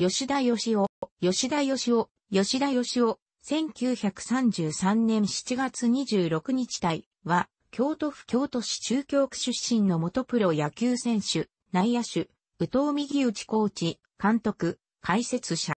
吉田義雄、吉田義雄、吉田義雄、1933年7月26日隊、は、京都府京都市中京区出身の元プロ野球選手、内野手、宇藤右内コーチ、監督、解説者。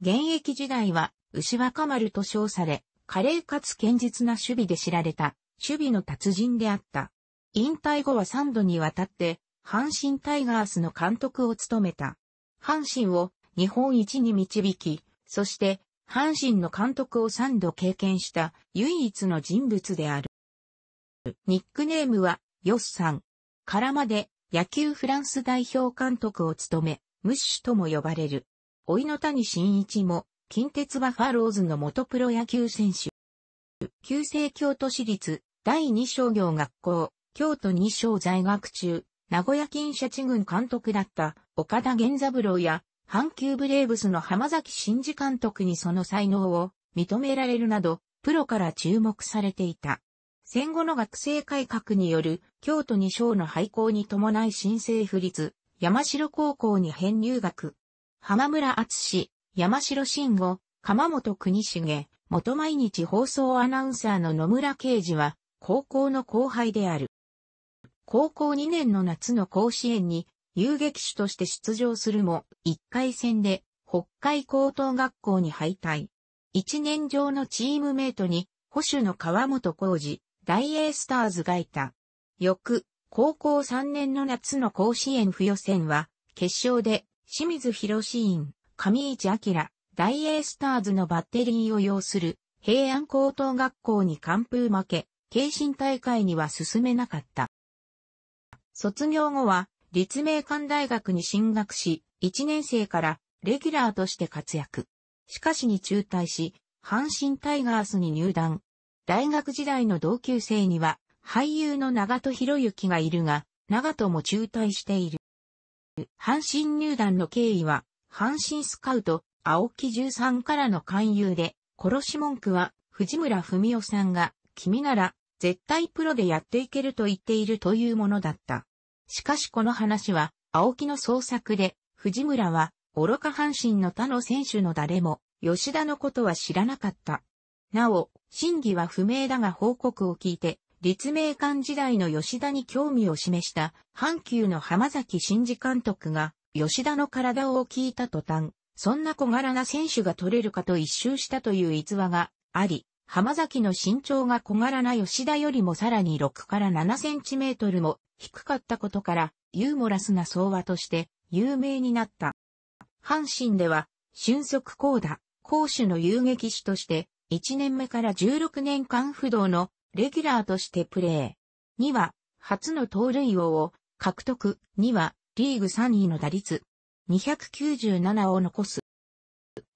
現役時代は、牛若丸と称され、華麗かつ堅実な守備で知られた、守備の達人であった。引退後は3度にわたって、阪神タイガースの監督を務めた。阪神を日本一に導き、そして阪神の監督を三度経験した唯一の人物である。ニックネームはヨスさん。からまで野球フランス代表監督を務め、ムッシュとも呼ばれる。老いの谷真一も近鉄バファローズの元プロ野球選手。旧制京都市立第二商業学校、京都二商在学中、名古屋金シャチ軍監督だった岡田源三郎や阪急ブレーブスの浜崎真嗣監督にその才能を認められるなど、プロから注目されていた。戦後の学生改革による京都二章の廃校に伴い新政府立山城高校に編入学。浜村厚氏、山城慎吾、鎌本国重、元毎日放送アナウンサーの野村啓治は高校の後輩である。高校2年の夏の甲子園に遊撃手として出場するも、1回戦で北海高等学校に敗退。1年上のチームメイトに、保守の川本浩二、大英スターズがいた。翌、高校3年の夏の甲子園付予選は、決勝で、清水博士院、上市明、大英スターズのバッテリーを要する、平安高等学校に完封負け、慶神大会には進めなかった。卒業後は、立命館大学に進学し、1年生からレギュラーとして活躍。しかしに中退し、阪神タイガースに入団。大学時代の同級生には、俳優の長戸博之がいるが、長戸も中退している。阪神入団の経緯は、阪神スカウト、青木13からの勧誘で、殺し文句は、藤村文夫さんが、君なら、絶対プロでやっていけると言っているというものだった。しかしこの話は、青木の創作で、藤村は、愚か阪神の他の選手の誰も、吉田のことは知らなかった。なお、真偽は不明だが報告を聞いて、立命館時代の吉田に興味を示した阪急の浜崎真二監督が吉田の体を聞いた途端、そんな小柄な選手が取れるかと一周したという逸話があり、浜崎の身長が小柄な吉田よりもさらに6から7センチメートルも低かったことからユーモラスな相話として有名になった。阪神では、俊足高打、攻守の遊撃手として、1年目から16年間不動のレギュラーとしてプレー。2は、初の盗塁王を獲得。2は、リーグ3位の打率。297を残す。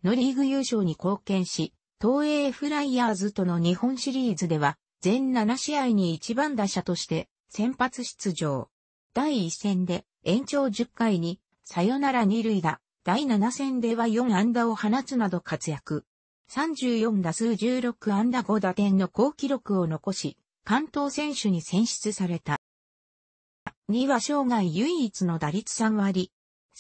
のリーグ優勝に貢献し、東映フライヤーズとの日本シリーズでは、全7試合に1番打者として先発出場。第1戦で延長10回にサヨナラ2塁打、第7戦では4安打を放つなど活躍。34打数16安打5打点の好記録を残し、関東選手に選出された。2は生涯唯一の打率3割、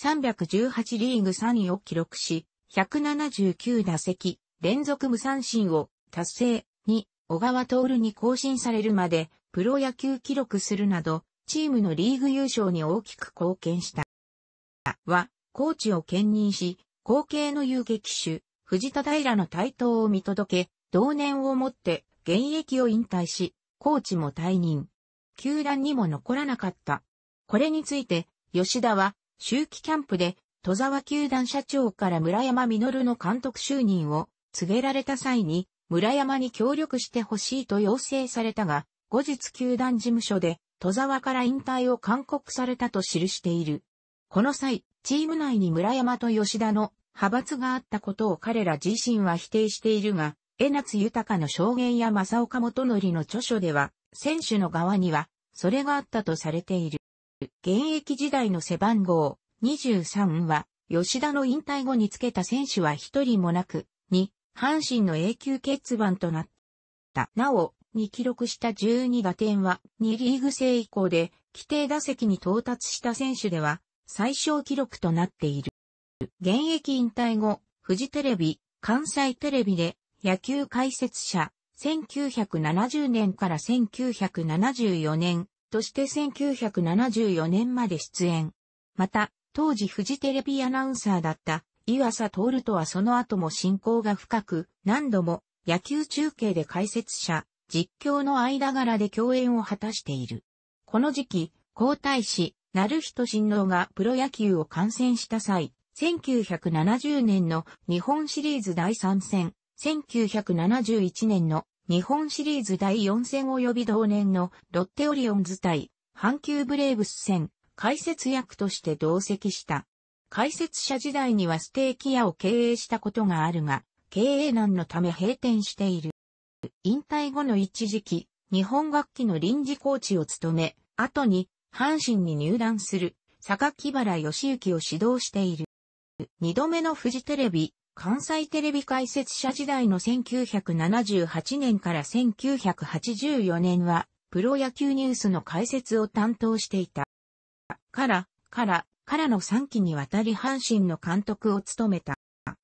318リーグ3位を記録し、179打席連続無三振を達成に小川徹に更新されるまでプロ野球記録するなど、チームのリーグ優勝に大きく貢献した。は、コーチを兼任し、後継の遊撃手、藤田平の台頭を見届け、同年をもって現役を引退し、コーチも退任。球団にも残らなかった。これについて、吉田は、秋季キャンプで、戸沢球団社長から村山実の監督就任を告げられた際に、村山に協力してほしいと要請されたが、後日球団事務所で、戸沢から引退を勧告されたと記している。この際、チーム内に村山と吉田の派閥があったことを彼ら自身は否定しているが、江夏豊の証言や正岡元則の著書では、選手の側には、それがあったとされている。現役時代の背番号23は、吉田の引退後につけた選手は一人もなく、2、阪神の永久欠番となった。なお、に記録した12打点は2リーグ制以降で規定打席に到達した選手では最小記録となっている。現役引退後、フジテレビ、関西テレビで野球解説者、1970年から1974年として1974年まで出演。また、当時フジテレビアナウンサーだった岩佐徹とはその後も親交が深く、何度も野球中継で解説者、実況の間柄で共演を果たしている。この時期、皇太子、なる人親王がプロ野球を観戦した際、1970年の日本シリーズ第3戦、1971年の日本シリーズ第4戦及び同年のロッテオリオンズ対阪急ブレーブス戦、解説役として同席した。解説者時代にはステーキ屋を経営したことがあるが、経営難のため閉店している。引退後の一時期、日本楽器の臨時コーチを務め、後に、阪神に入団する、坂木原義行を指導している。二度目のフジテレビ、関西テレビ解説者時代の1978年から1984年は、プロ野球ニュースの解説を担当していた。から、から、からの3期にわたり阪神の監督を務めた。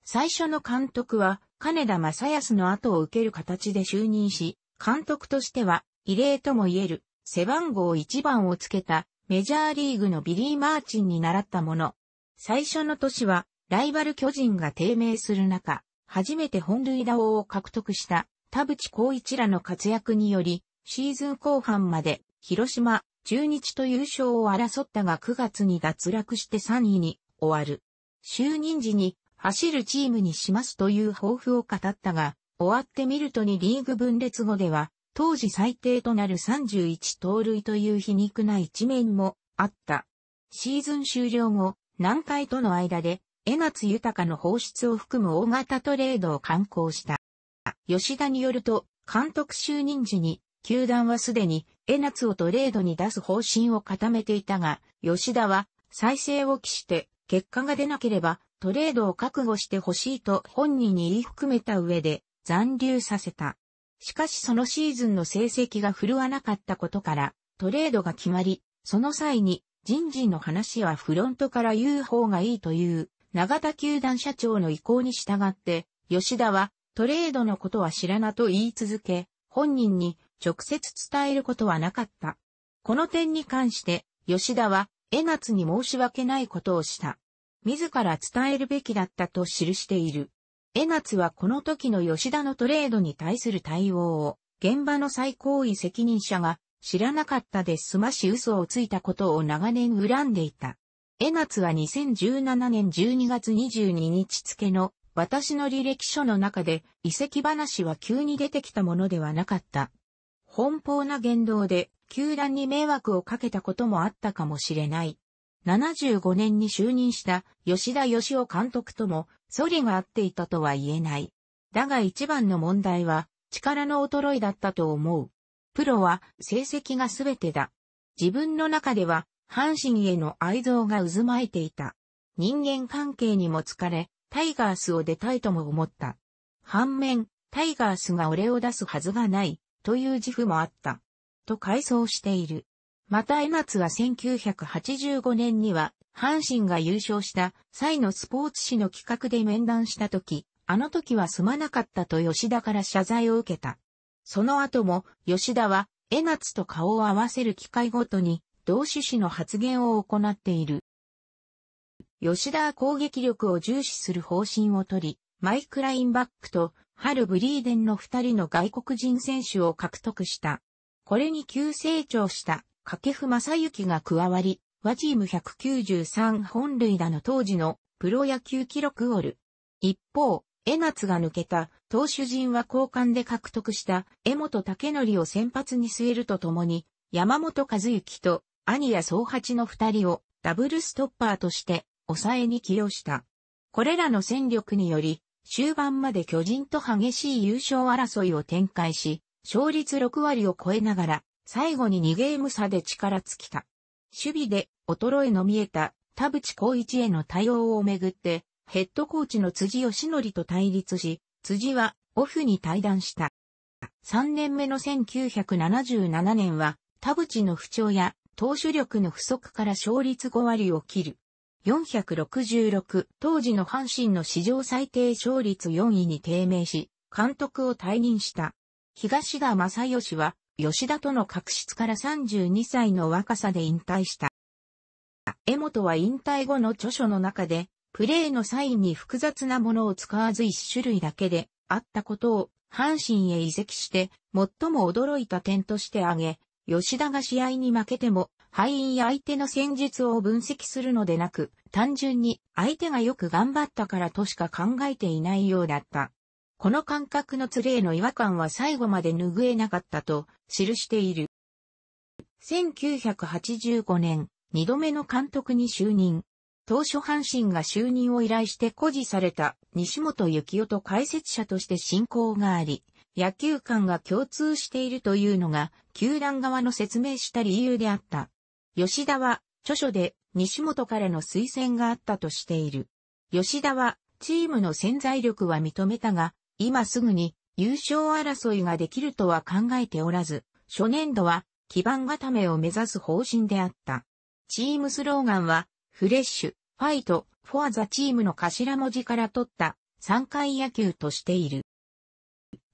最初の監督は金田正康の後を受ける形で就任し、監督としては異例とも言える背番号1番をつけたメジャーリーグのビリー・マーチンに習ったもの。最初の年はライバル巨人が低迷する中、初めて本塁打王を獲得した田淵光一らの活躍により、シーズン後半まで広島、中日と優勝を争ったが9月に脱落して3位に終わる。就任時に走るチームにしますという抱負を語ったが、終わってみるとにリーグ分裂後では、当時最低となる31盗塁という皮肉な一面もあった。シーズン終了後、南海との間で、江夏豊の放出を含む大型トレードを敢行した。吉田によると、監督就任時に、球団はすでに、江夏をトレードに出す方針を固めていたが、吉田は、再生を期して、結果が出なければ、トレードを覚悟してほしいと本人に言い含めた上で残留させた。しかしそのシーズンの成績が振るわなかったことから、トレードが決まり、その際に人事の話はフロントから言う方がいいという永田球団社長の意向に従って、吉田はトレードのことは知らなと言い続け、本人に直接伝えることはなかった。この点に関して、吉田は、江夏に申し訳ないことをした。自ら伝えるべきだったと記している。江夏はこの時の吉田のトレードに対する対応を、現場の最高位責任者が知らなかったで済まし嘘をついたことを長年恨んでいた。江夏は2017年12月22日付の私の履歴書の中で遺跡話は急に出てきたものではなかった。奔放な言動で球団に迷惑をかけたこともあったかもしれない。75年に就任した吉田義雄監督とも、ソリが合っていたとは言えない。だが一番の問題は、力の衰えだったと思う。プロは成績が全てだ。自分の中では、阪神への愛憎が渦巻いていた。人間関係にも疲れ、タイガースを出たいとも思った。反面、タイガースが俺を出すはずがない、という自負もあった。と回想している。また江夏は1985年には、阪神が優勝した際のスポーツ紙の企画で面談した時、あの時はすまなかったと吉田から謝罪を受けた。その後も、吉田は、江夏と顔を合わせる機会ごとに、同種子の発言を行っている。吉田は攻撃力を重視する方針をとり、マイク・ラインバックとハル・ブリーデンの二人の外国人選手を獲得した。これに急成長した掛布正幸が加わり、和チーム193本塁打の当時のプロ野球記録オール。一方、江夏が抜けた投手陣は交換で獲得した江本武則を先発に据えるとともに、山本和幸と兄や総八の二人をダブルストッパーとして抑えに起用した。これらの戦力により、終盤まで巨人と激しい優勝争いを展開し、勝率6割を超えながら、最後に2ゲーム差で力尽きた。守備で衰えの見えた田淵光一への対応をめぐって、ヘッドコーチの辻義則と対立し、辻はオフに対談した。3年目の1977年は、田淵の不調や投手力の不足から勝率5割を切る。466当時の阪神の史上最低勝率4位に低迷し、監督を退任した。東田正義は吉田との確執から32歳の若さで引退した。江本は引退後の著書の中で、プレーのサインに複雑なものを使わず一種類だけであったことを阪神へ移籍して最も驚いた点として挙げ、吉田が試合に負けても敗因や相手の戦術を分析するのでなく、単純に相手がよく頑張ったからとしか考えていないようだった。この感覚の連れへの違和感は最後まで拭えなかったと記している。1985年、二度目の監督に就任。当初阪神が就任を依頼して誇示された西本幸夫と解説者として進行があり、野球観が共通しているというのが、球団側の説明した理由であった。吉田は、著書で西本からの推薦があったとしている。吉田は、チームの潜在力は認めたが、今すぐに優勝争いができるとは考えておらず、初年度は基盤固めを目指す方針であった。チームスローガンは、フレッシュ、ファイト、フォアザチームの頭文字から取った三回野球としている。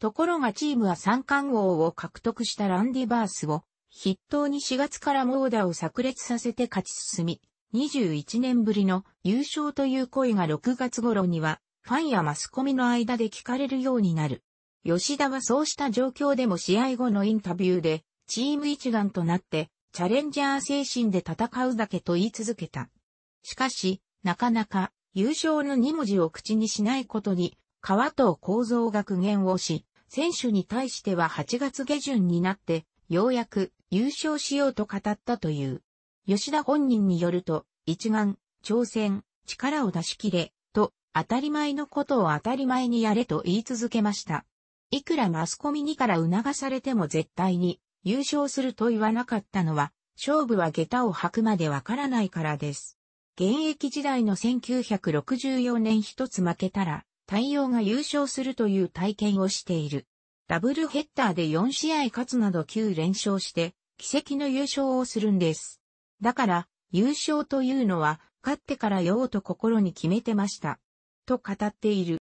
ところがチームは三冠王を獲得したランディバースを筆頭に4月からモーダを炸裂させて勝ち進み、21年ぶりの優勝という声が6月頃にはファンやマスコミの間で聞かれるようになる。吉田はそうした状況でも試合後のインタビューで、チーム一丸となって、チャレンジャー精神で戦うだけと言い続けた。しかし、なかなか、優勝の二文字を口にしないことに、川藤構造が苦言をし、選手に対しては8月下旬になって、ようやく優勝しようと語ったという。吉田本人によると、一丸、挑戦、力を出し切れ、当たり前のことを当たり前にやれと言い続けました。いくらマスコミにから促されても絶対に優勝すると言わなかったのは、勝負は下駄を履くまでわからないからです。現役時代の1964年一つ負けたら、対応が優勝するという体験をしている。ダブルヘッダーで4試合勝つなど9連勝して、奇跡の優勝をするんです。だから、優勝というのは、勝ってからようと心に決めてました。と語っている。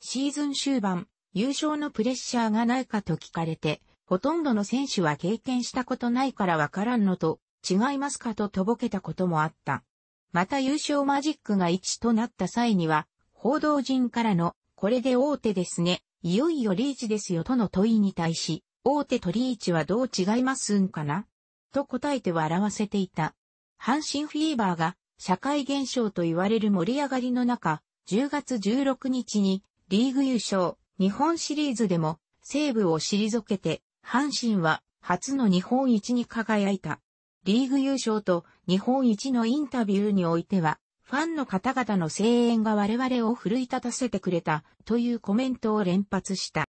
シーズン終盤、優勝のプレッシャーがないかと聞かれて、ほとんどの選手は経験したことないからわからんのと、違いますかととぼけたこともあった。また優勝マジックが1となった際には、報道陣からの、これで大手ですね、いよいよリーチですよとの問いに対し、大手とリーチはどう違いますんかなと答えて笑わせていた。阪神フィーバーが社会現象と言われる盛り上がりの中、10月16日にリーグ優勝、日本シリーズでも西武を退けて、阪神は初の日本一に輝いた。リーグ優勝と日本一のインタビューにおいては、ファンの方々の声援が我々を奮い立たせてくれたというコメントを連発した。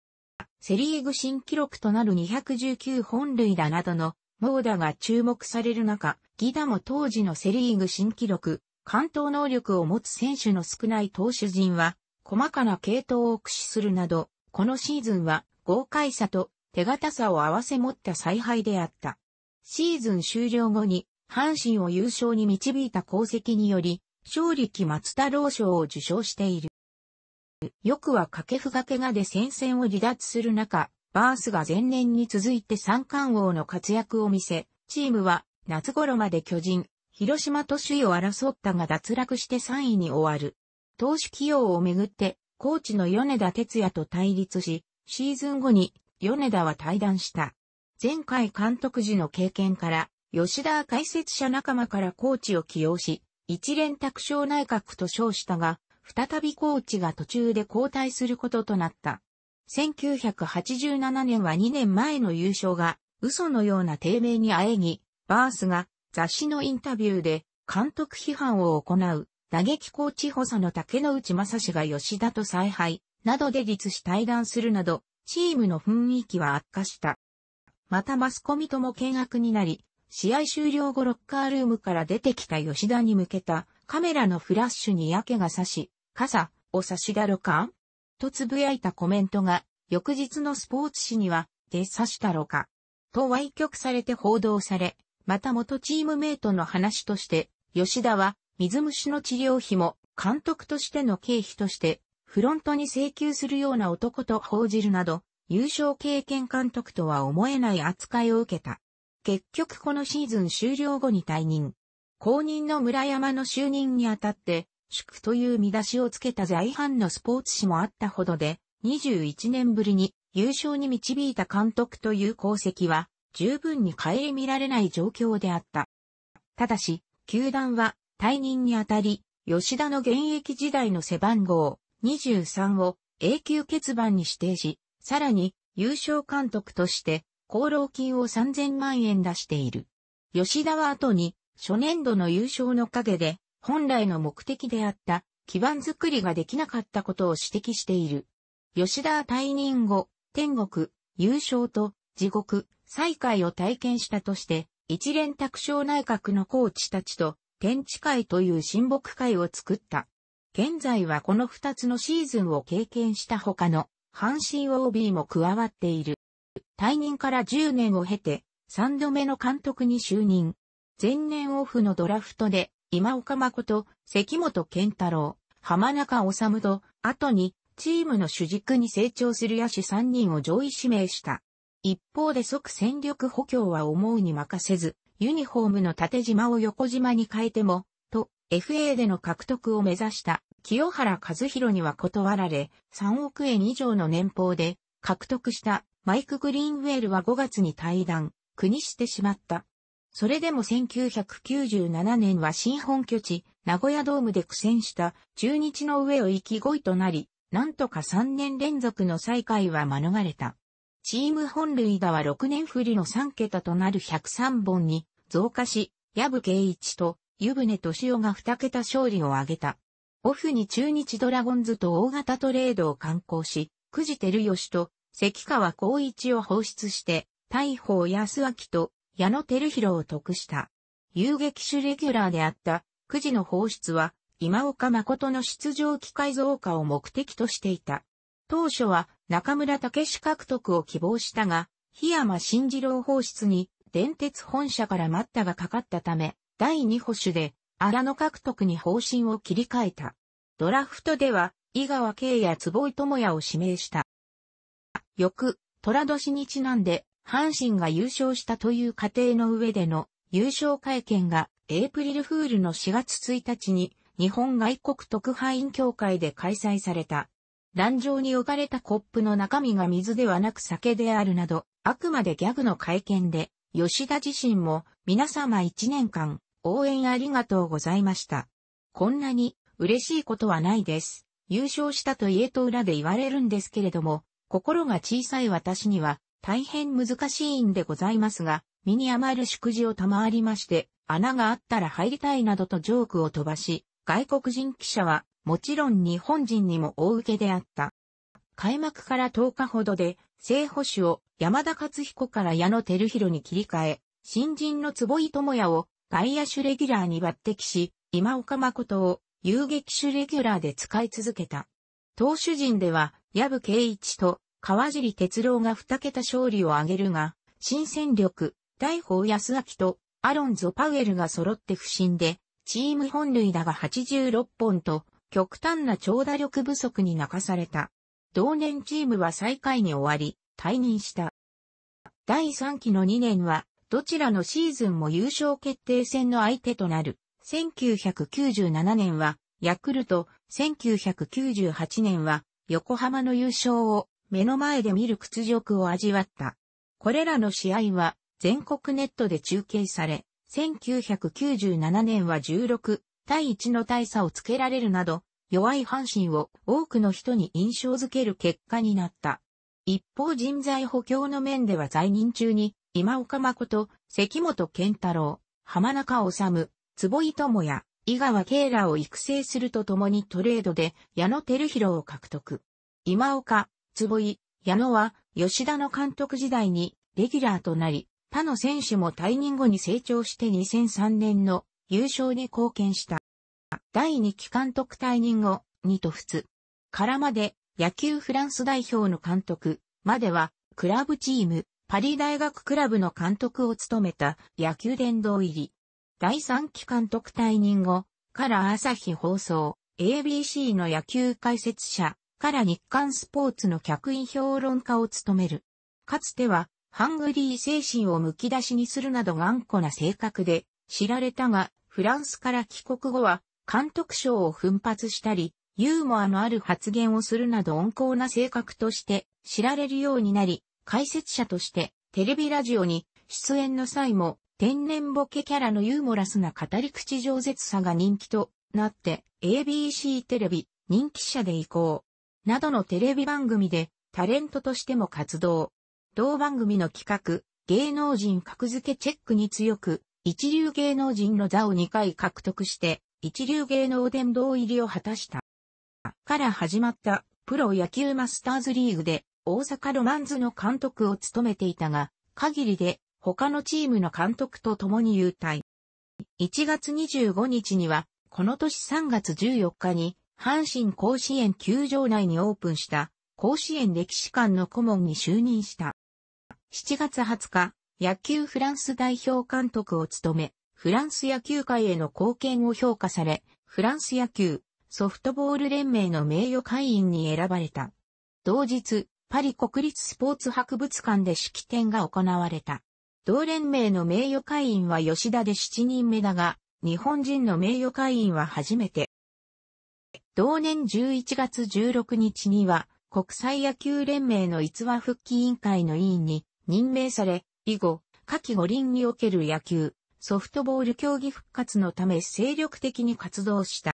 セリーグ新記録となる219本塁打などの猛打が注目される中、ギダも当時のセリーグ新記録関東能力を持つ選手の少ない投手陣は、細かな系統を駆使するなど、このシーズンは豪快さと手堅さを併せ持った采配であった。シーズン終了後に、阪神を優勝に導いた功績により、勝力松太郎賞を受賞している。よくは掛布がけがで戦線を離脱する中、バースが前年に続いて三冠王の活躍を見せ、チームは夏頃まで巨人、広島と首位を争ったが脱落して3位に終わる。投手起用をめぐって、コーチの米田哲也と対立し、シーズン後に米田は対談した。前回監督時の経験から、吉田解説者仲間からコーチを起用し、一連卓勝内閣と称したが、再びコーチが途中で交代することとなった。1987年は2年前の優勝が、嘘のような低迷にあえぎ、バースが雑誌のインタビューで監督批判を行う打撃コーチ補佐の竹内正史が吉田と采配などで立し対談するなど、チームの雰囲気は悪化した。またマスコミとも険悪になり、試合終了後ロッカールームから出てきた吉田に向けたカメラのフラッシュにやけが差し、傘を差しだろかと呟いたコメントが、翌日のスポーツ紙には、出刺したろかと歪曲されて報道され、また元チームメイトの話として、吉田は水虫の治療費も監督としての経費としてフロントに請求するような男と報じるなど、優勝経験監督とは思えない扱いを受けた。結局このシーズン終了後に退任。公認の村山の就任にあたって、祝という見出しをつけた在阪のスポーツ紙もあったほどで、21年ぶりに優勝に導いた監督という功績は、十分に顧みられない状況であった。ただし、球団は退任にあたり、吉田の現役時代の背番号23を永久欠番に指定し、さらに優勝監督として功労金を3000万円出している。吉田は後に初年度の優勝の陰で本来の目的であった基盤づくりができなかったことを指摘している。吉田退任後、天国、優勝と地獄、再会を体験したとして、一連卓章内閣のコーチたちと、天地会という親睦会を作った。現在はこの二つのシーズンを経験した他の、阪神 OB も加わっている。退任から10年を経て、三度目の監督に就任。前年オフのドラフトで、今岡誠、関本健太郎、浜中治と、後に、チームの主軸に成長する野手3人を上位指名した。一方で即戦力補強は思うに任せず、ユニフォームの縦縞を横縞に変えても、と、FA での獲得を目指した清原和弘には断られ、3億円以上の年俸で獲得したマイク・グリーンウェールは5月に退団、国してしまった。それでも1997年は新本拠地、名古屋ドームで苦戦した中日の上を行き5位となり、なんとか3年連続の再開は免れた。チーム本塁打は6年振りの3桁となる103本に増加し、矢部圭一と湯船敏夫が2桁勝利を挙げた。オフに中日ドラゴンズと大型トレードを観行し、久慈照義と関川光一を放出して、大砲安明と矢野照弘を得した。遊撃手レギュラーであった久慈の放出は、今岡誠の出場機会増加を目的としていた。当初は中村武史獲得を希望したが、檜山新次郎放出に電鉄本社から待ったがかかったため、第二保守で荒野獲得に方針を切り替えた。ドラフトでは、井川慶や坪井智也を指名した。翌、虎年にちなんで、阪神が優勝したという過程の上での優勝会見が、エイプリルフールの4月1日に、日本外国特派員協会で開催された。壇上に置かれたコップの中身が水ではなく酒であるなど、あくまでギャグの会見で、吉田自身も皆様1年間応援ありがとうございました。こんなに嬉しいことはないです。優勝したと家と裏で言われるんですけれども、心が小さい私には大変難しいんでございますが、身に余る祝辞を賜りまして、穴があったら入りたいなどとジョークを飛ばし、外国人記者はもちろん日本人にも大受けであった。開幕から10日ほどで、正捕手を山田勝彦から矢野照弘に切り替え、新人の坪井智也を外野手レギュラーに抜擢し、今岡誠を遊撃手レギュラーで使い続けた。投手陣では、矢部圭一と川尻哲郎が2桁勝利を挙げるが、新戦力、大砲安明とアロンゾ・パウエルが揃って不振で、チーム本塁打が86本と極端な長打力不足に泣かされた。同年チームは最下位に終わり、退任した。第3期の2年は、どちらのシーズンも優勝決定戦の相手となる。1997年は、ヤクルト、1998年は、横浜の優勝を目の前で見る屈辱を味わった。これらの試合は全国ネットで中継され、1997年は16、対1の大差をつけられるなど、弱い阪神を多くの人に印象づける結果になった。一方人材補強の面では在任中に、今岡誠、関本健太郎、浜中治、坪井智也、井川慶らを育成するとともにトレードで矢野照弘を獲得。今岡、坪井、矢野は吉田の監督時代にレギュラーとなり、他の選手も退任後に成長して2003年の優勝に貢献した。第2期監督退任後、二と2からまで野球フランス代表の監督まではクラブチームパリ大学クラブの監督を務めた野球殿堂入り。第3期監督退任後から朝日放送 ABC の野球解説者から日刊スポーツの客員評論家を務める。かつてはハングリー精神をむき出しにするなど頑固な性格で知られたが、フランスから帰国後は、監督賞を奮発したり、ユーモアのある発言をするなど温厚な性格として知られるようになり、解説者としてテレビラジオに出演の際も天然ボケキャラのユーモラスな語り口上舌さが人気となって ABC テレビ人気者で移行などのテレビ番組でタレントとしても活動。同番組の企画、芸能人格付けチェックに強く一流芸能人の座を2回獲得して、一流芸能殿堂入りを果たした。から始まったプロ野球マスターズリーグで大阪ロマンズの監督を務めていたが、限りで他のチームの監督と共に優退。1月25日には、この年3月14日に、阪神甲子園球場内にオープンした、甲子園歴史館の顧問に就任した。7月20日、野球フランス代表監督を務め、フランス野球界への貢献を評価され、フランス野球、ソフトボール連盟の名誉会員に選ばれた。同日、パリ国立スポーツ博物館で式典が行われた。同連盟の名誉会員は吉田で7人目だが、日本人の名誉会員は初めて。同年11月16日には、国際野球連盟の逸話復帰委員会の委員に任命され、以後、夏季五輪における野球、ソフトボール競技復活のため精力的に活動した。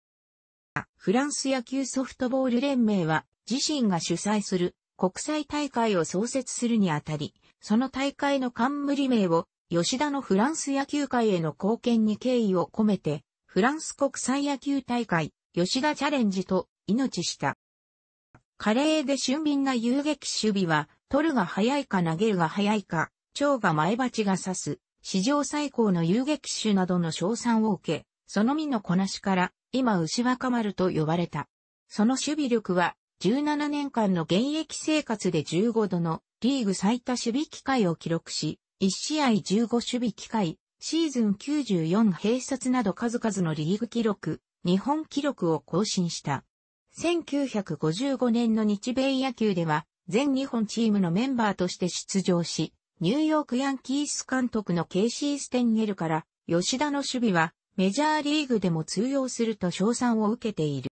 フランス野球ソフトボール連盟は自身が主催する国際大会を創設するにあたり、その大会の冠名を吉田のフランス野球界への貢献に敬意を込めて、フランス国際野球大会吉田チャレンジと命した。華麗で俊敏な遊撃守備は、取るが早いか投げるが早いか、蝶が前鉢が刺す、史上最高の遊撃手などの賞賛を受け、その身のこなしから、今牛若丸と呼ばれた。その守備力は、17年間の現役生活で15度のリーグ最多守備機会を記録し、1試合15守備機会、シーズン94併殺など数々のリーグ記録、日本記録を更新した。1955年の日米野球では、全日本チームのメンバーとして出場し、ニューヨークヤンキース監督のケイシー・ステンゲルから、吉田の守備は、メジャーリーグでも通用すると称賛を受けている。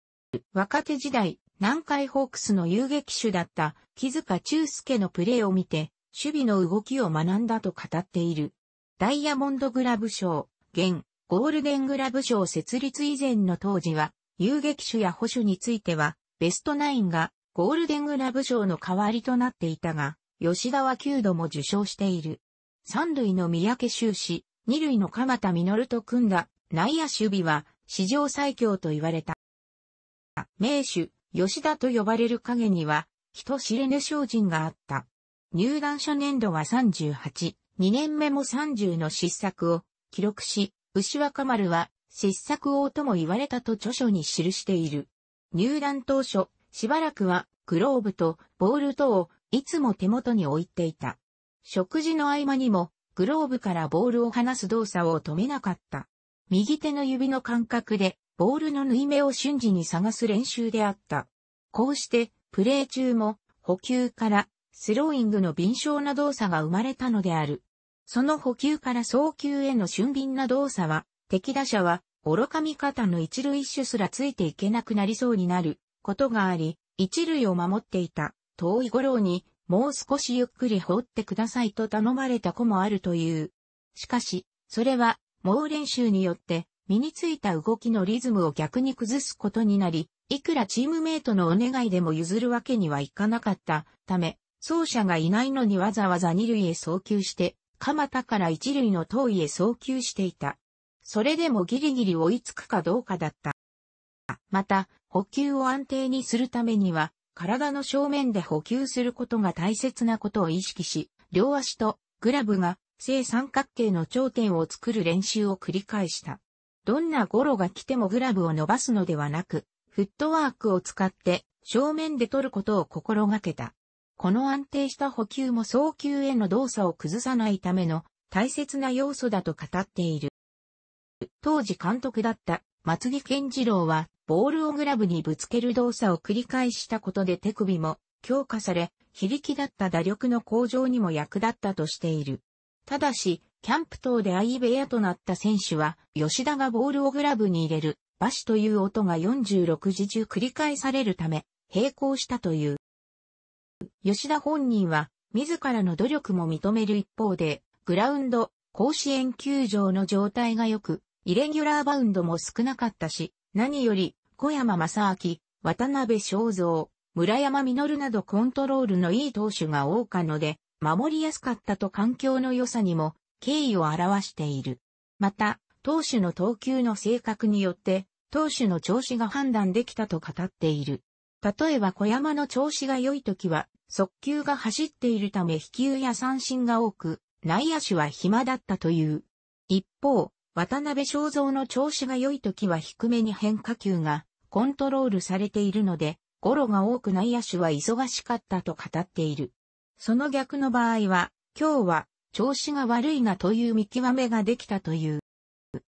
若手時代、南海ホークスの遊撃手だった木塚中介のプレーを見て、守備の動きを学んだと語っている。ダイヤモンドグラブ賞、現、ゴールデングラブ賞設立以前の当時は、遊撃手や保守については、ベストナインがゴールデングラブ賞の代わりとなっていたが、吉田は9度も受賞している。三塁の三宅修士、二塁の鎌田実と組んだ内野守備は史上最強と言われた。名手、吉田と呼ばれる影には、人知れぬ精進があった。入団初年度は38、2年目も30の失策を記録し、牛若丸は失策王とも言われたと著書に記している。入団当初、しばらくはグローブとボール等をいつも手元に置いていた。食事の合間にも、グローブからボールを離す動作を止めなかった。右手の指の感覚で、ボールの縫い目を瞬時に探す練習であった。こうして、プレー中も、補給から、スローイングの敏捷な動作が生まれたのである。その補給から送球への俊敏な動作は、敵打者は、愚か味方の一塁手すらついていけなくなりそうになることがあり、一塁を守っていた。遠い五郎に、もう少しゆっくり放ってくださいと頼まれた子もあるという。しかし、それは、猛練習によって、身についた動きのリズムを逆に崩すことになり、いくらチームメイトのお願いでも譲るわけにはいかなかったため、走者がいないのにわざわざ二塁へ送球して、蒲田から一塁の遠いへ送球していた。それでもギリギリ追いつくかどうかだった。また、補給を安定にするためには、体の正面で補給することが大切なことを意識し、両足とグラブが正三角形の頂点を作る練習を繰り返した。どんなゴロが来てもグラブを伸ばすのではなく、フットワークを使って正面で取ることを心がけた。この安定した補給も早急への動作を崩さないための大切な要素だと語っている。当時監督だった松木健次郎はボールをグラブにぶつける動作を繰り返したことで手首も強化され、非力だった打力の向上にも役立ったとしている。ただし、キャンプ等で相部屋となった選手は、吉田がボールをグラブに入れる、バシという音が46時中繰り返されるため、並行したという。吉田本人は、自らの努力も認める一方で、グラウンド、甲子園球場の状態が良く、イレギュラーバウンドも少なかったし、何より、小山正明、渡辺正造、村山実などコントロールのいい投手が多かので、守りやすかったと環境の良さにも敬意を表している。また、投手の投球の性格によって、投手の調子が判断できたと語っている。例えば小山の調子が良い時は、速球が走っているため飛球や三振が多く、内野手は暇だったという。一方、渡辺正造の調子が良い時は低めに変化球がコントロールされているので、ゴロが多く内野手は忙しかったと語っている。その逆の場合は、今日は調子が悪いなという見極めができたという。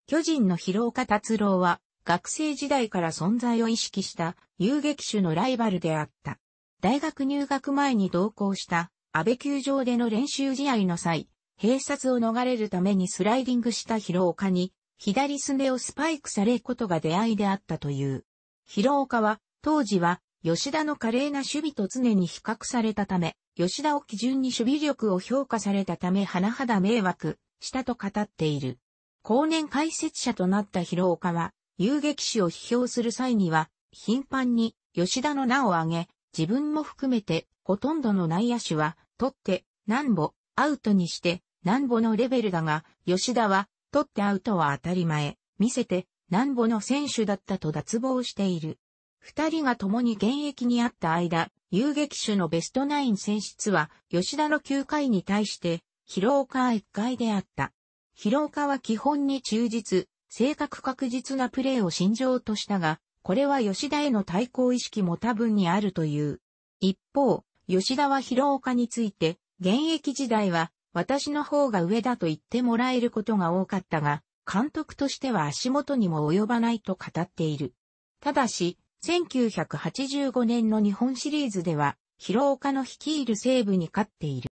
巨人の広岡達郎は、学生時代から存在を意識した遊撃手のライバルであった。大学入学前に同行した安倍球場での練習試合の際、閉殺を逃れるためにスライディングした広岡に、左すねをスパイクされることが出会いであったという。広岡は、当時は、吉田の華麗な守備と常に比較されたため、吉田を基準に守備力を評価されたため、甚だ迷惑したと語っている。後年解説者となった広岡は、遊撃士を批評する際には、頻繁に吉田の名を挙げ、自分も含めて、ほとんどの内野手は、取って、何歩、アウトにして、何歩のレベルだが、吉田は、取ってアウトは当たり前、見せて、南穂の選手だったと脱帽している。二人が共に現役にあった間、遊撃手のベストナイン選出は、吉田の9回に対して、広岡1回であった。広岡は基本に忠実、正確確実なプレーを信条としたが、これは吉田への対抗意識も多分にあるという。一方、吉田は広岡について、現役時代は、私の方が上だと言ってもらえることが多かったが、監督としては足元にも及ばないと語っている。ただし、1985年の日本シリーズでは、広岡の率いる西部に勝っている。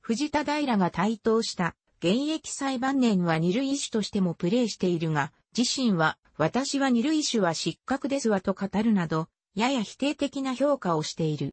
藤田平が台頭した現役裁判年は二塁手としてもプレーしているが、自身は、私は二塁手は失格ですわと語るなど、やや否定的な評価をしている。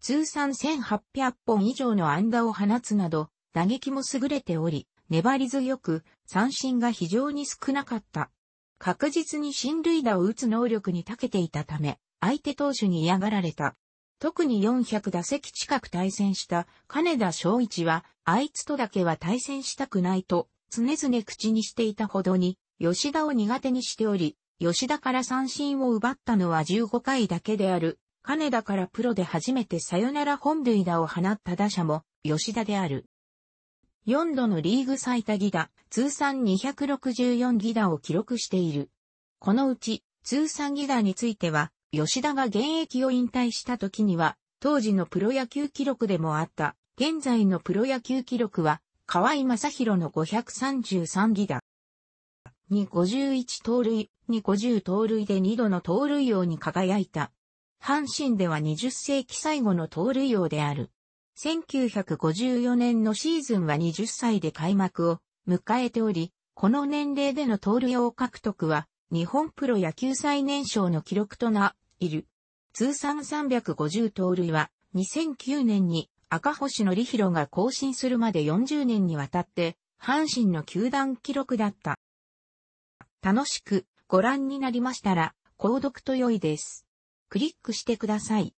通算1800本以上の安打を放つなど、打撃も優れており、粘り強く、三振が非常に少なかった。確実に新塁打を打つ能力に長けていたため、相手投手に嫌がられた。特に400打席近く対戦した金田正一は、あいつとだけは対戦したくないと常々口にしていたほどに、吉田を苦手にしており、吉田から三振を奪ったのは15回だけである。金田からプロで初めてサヨナラ本塁打を放った打者も吉田である。4度のリーグ最多ギ打、通算264ギダを記録している。このうち、通算ギダについては、吉田が現役を引退した時には、当時のプロ野球記録でもあった、現在のプロ野球記録は、河合正宏の533ギダ。に51盗塁、に50盗塁で2度の盗塁王に輝いた。阪神では20世紀最後の盗塁王である。1954年のシーズンは20歳で開幕を迎えており、この年齢での盗塁王獲得は、日本プロ野球最年少の記録とな、いる。通算350盗塁は、2009年に赤星則弘が更新するまで40年にわたって、阪神の球団記録だった。楽しくご覧になりましたら、購読と良いです。クリックしてください。